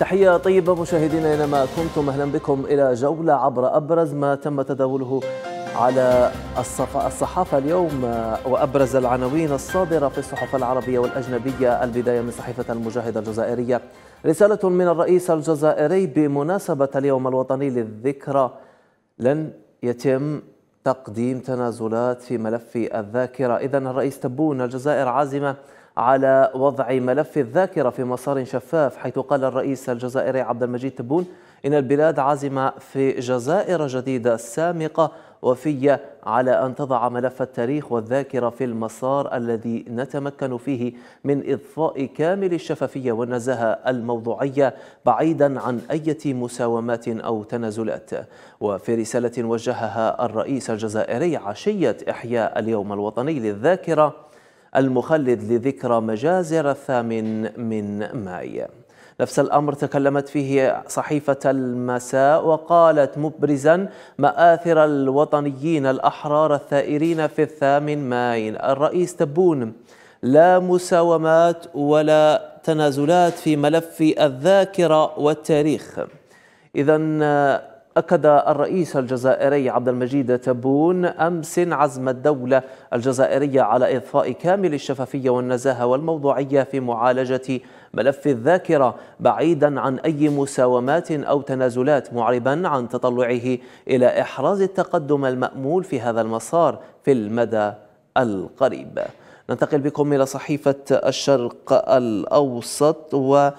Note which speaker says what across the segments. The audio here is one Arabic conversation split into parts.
Speaker 1: تحية طيبة مشاهدينا أينما كنتم أهلا بكم إلى جولة عبر أبرز ما تم تداوله على الصحافة اليوم آه، وأبرز العناوين الصادرة في الصحف العربية والأجنبية البداية من صحيفة المجاهدة الجزائرية رسالة من الرئيس الجزائري بمناسبة اليوم الوطني للذكرى لن يتم تقديم تنازلات في ملف الذاكرة إذا الرئيس تبون الجزائر عازمة على وضع ملف الذاكرة في مسار شفاف حيث قال الرئيس الجزائري عبد المجيد تبون إن البلاد عازمة في جزائر جديدة سامقة وفية على أن تضع ملف التاريخ والذاكرة في المسار الذي نتمكن فيه من إضفاء كامل الشفافية والنزاهة الموضوعية بعيدا عن أي مساومات أو تنازلات وفي رسالة وجهها الرئيس الجزائري عشية إحياء اليوم الوطني للذاكرة المخلد لذكرى مجازر الثامن من مايو نفس الأمر تكلمت فيه صحيفة المساء وقالت مبرزا مآثر الوطنيين الأحرار الثائرين في الثامن ماين الرئيس تبون لا مساومات ولا تنازلات في ملف الذاكرة والتاريخ إذا أكد الرئيس الجزائري عبد المجيد تبون أمس عزم الدولة الجزائرية على إضفاء كامل الشفافية والنزاهة والموضوعية في معالجة ملف الذاكرة بعيدا عن أي مساومات أو تنازلات معربا عن تطلعه إلى إحراز التقدم المأمول في هذا المسار في المدى القريب ننتقل بكم إلى صحيفة الشرق الأوسط و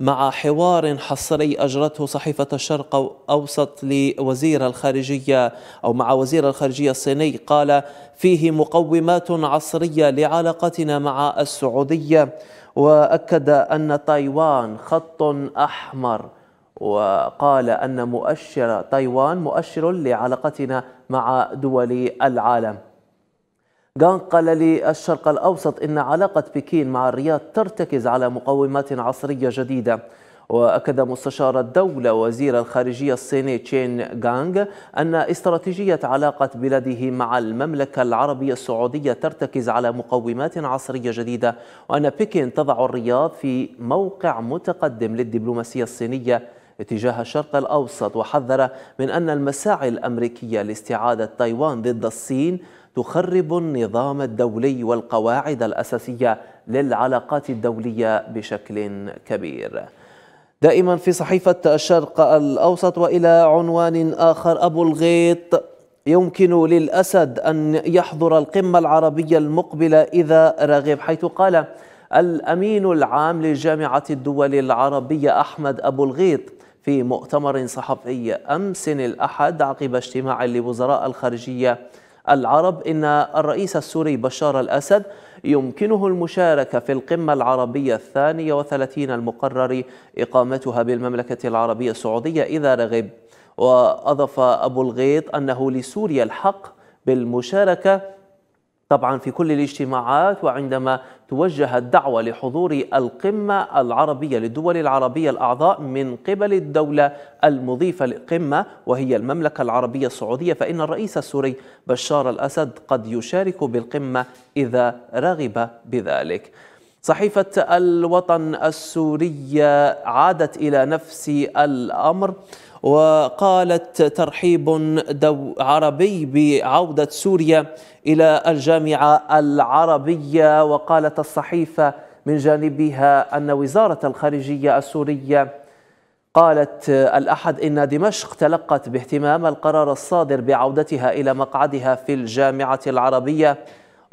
Speaker 1: مع حوار حصري أجرته صحيفة الشرق أوسط لوزير الخارجية أو مع وزير الخارجية الصيني قال فيه مقومات عصرية لعلاقتنا مع السعودية وأكد أن تايوان خط أحمر وقال أن مؤشر تايوان مؤشر لعلاقتنا مع دول العالم جان قال للشرق الأوسط إن علاقة بكين مع الرياض ترتكز على مقومات عصرية جديدة وأكد مستشار الدولة وزير الخارجية الصيني تشين غانغ أن استراتيجية علاقة بلاده مع المملكة العربية السعودية ترتكز على مقومات عصرية جديدة وأن بكين تضع الرياض في موقع متقدم للدبلوماسية الصينية اتجاه الشرق الأوسط وحذر من أن المساعي الأمريكية لاستعادة تايوان ضد الصين تخرب النظام الدولي والقواعد الأساسية للعلاقات الدولية بشكل كبير دائما في صحيفة الشرق الأوسط وإلى عنوان آخر أبو الغيط يمكن للأسد أن يحضر القمة العربية المقبلة إذا رغب حيث قال الأمين العام لجامعة الدول العربية أحمد أبو الغيط في مؤتمر صحفي أمس الأحد عقب اجتماع لوزراء الخارجية العرب إن الرئيس السوري بشار الأسد يمكنه المشاركة في القمة العربية الثانية وثلاثين المقرر إقامتها بالمملكة العربية السعودية إذا رغب وأضاف أبو الغيط أنه لسوريا الحق بالمشاركة طبعا في كل الاجتماعات وعندما توجهت دعوة لحضور القمة العربية للدول العربية الأعضاء من قبل الدولة المضيفة للقمة وهي المملكة العربية السعودية فإن الرئيس السوري بشار الأسد قد يشارك بالقمة إذا رغب بذلك صحيفة الوطن السورية عادت إلى نفس الأمر وقالت ترحيب دو عربي بعودة سوريا إلى الجامعة العربية وقالت الصحيفة من جانبها أن وزارة الخارجية السورية قالت الأحد إن دمشق تلقت باهتمام القرار الصادر بعودتها إلى مقعدها في الجامعة العربية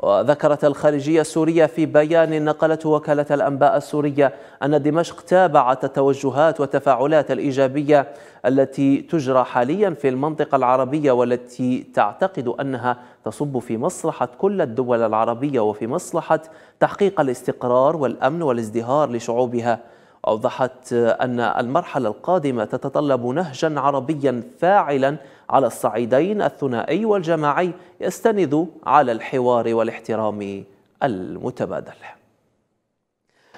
Speaker 1: وذكرت الخارجية السورية في بيان نقلته وكالة الأنباء السورية أن دمشق تابعت التوجهات والتفاعلات الإيجابية التي تجرى حاليا في المنطقة العربية والتي تعتقد أنها تصب في مصلحة كل الدول العربية وفي مصلحة تحقيق الاستقرار والأمن والازدهار لشعوبها أوضحت أن المرحلة القادمة تتطلب نهجا عربيا فاعلا على الصعيدين الثنائي والجماعي يستند على الحوار والاحترام المتبادل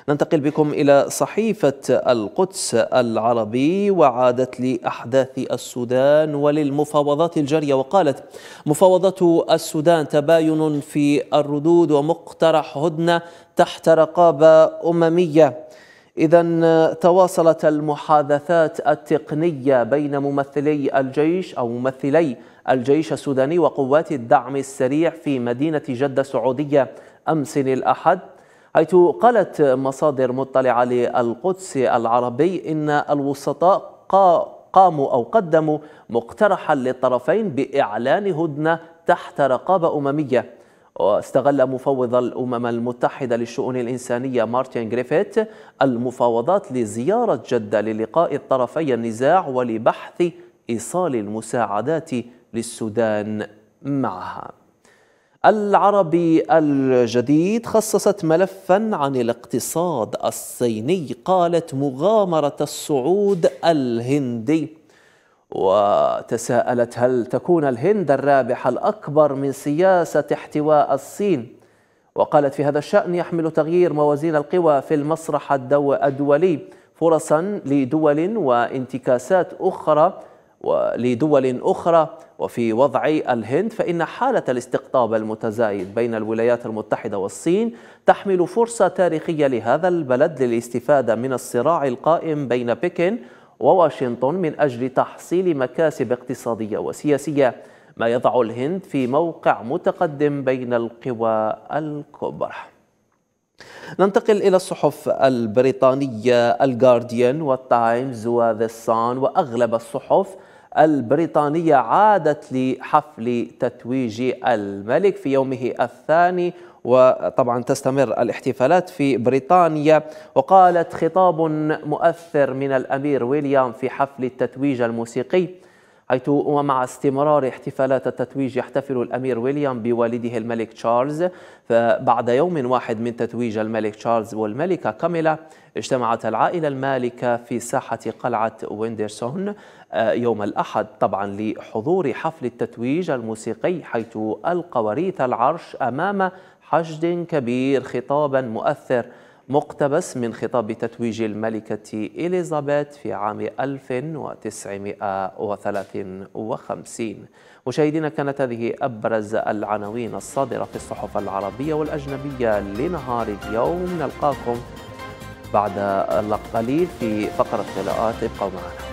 Speaker 1: ننتقل بكم إلى صحيفة القدس العربي وعادت لأحداث السودان وللمفاوضات الجارية وقالت مفاوضات السودان تباين في الردود ومقترح هدنة تحت رقابة أممية إذا آه، تواصلت المحادثات التقنية بين ممثلي الجيش أو ممثلي الجيش السوداني وقوات الدعم السريع في مدينة جدة السعودية أمس الأحد حيث قالت مصادر مطلعة للقدس العربي إن الوسطاء قاموا أو قدموا مقترحا للطرفين بإعلان هدنة تحت رقابة أممية واستغل مفوض الأمم المتحدة للشؤون الإنسانية مارتن غريفيت المفاوضات لزيارة جدة للقاء الطرفي النزاع ولبحث إيصال المساعدات للسودان معها العربي الجديد خصصت ملفا عن الاقتصاد الصيني قالت مغامرة الصعود الهندي وتساءلت هل تكون الهند الرابحة الأكبر من سياسة احتواء الصين وقالت في هذا الشأن يحمل تغيير موازين القوى في المسرح الدولي فرصا لدول وانتكاسات أخرى ولدول أخرى وفي وضع الهند فإن حالة الاستقطاب المتزايد بين الولايات المتحدة والصين تحمل فرصة تاريخية لهذا البلد للاستفادة من الصراع القائم بين بكين وواشنطن من أجل تحصيل مكاسب اقتصادية وسياسية ما يضع الهند في موقع متقدم بين القوى الكبرى ننتقل إلى الصحف البريطانية الجارديان والتايمز وذا سان وأغلب الصحف البريطانية عادت لحفل تتويج الملك في يومه الثاني وطبعا تستمر الاحتفالات في بريطانيا وقالت خطاب مؤثر من الأمير ويليام في حفل التتويج الموسيقي حيث ومع استمرار احتفالات التتويج يحتفل الأمير ويليام بوالده الملك تشارلز فبعد يوم واحد من تتويج الملك تشارلز والملكة كاميلا اجتمعت العائلة المالكة في ساحة قلعة ويندرسون آه، يوم الأحد طبعا لحضور حفل التتويج الموسيقي حيث ألقى وريث العرش أمام حشد كبير خطابا مؤثر مقتبس من خطاب تتويج الملكة إليزابيث في عام 1953 مشاهدينا كانت هذه أبرز العناوين الصادرة في الصحف العربية والأجنبية لنهار اليوم نلقاكم بعد قليل في فقرة قراءات ابقوا معنا